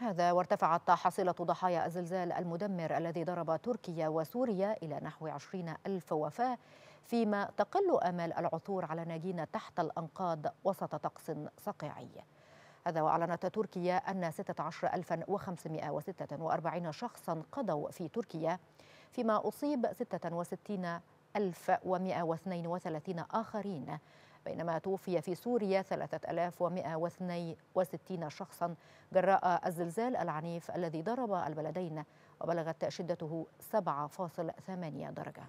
هذا وارتفعت حصيلة ضحايا الزلزال المدمر الذي ضرب تركيا وسوريا إلى نحو عشرين ألف وفاة فيما تقل آمال العثور على ناجين تحت الأنقاض وسط طقس صقيعي هذا وأعلنت تركيا أن 16546 شخصا قضوا في تركيا فيما أصيب 66 1132 آخرين بينما توفي في سوريا 3162 شخصا جراء الزلزال العنيف الذي ضرب البلدين وبلغت شدته 7.8 درجه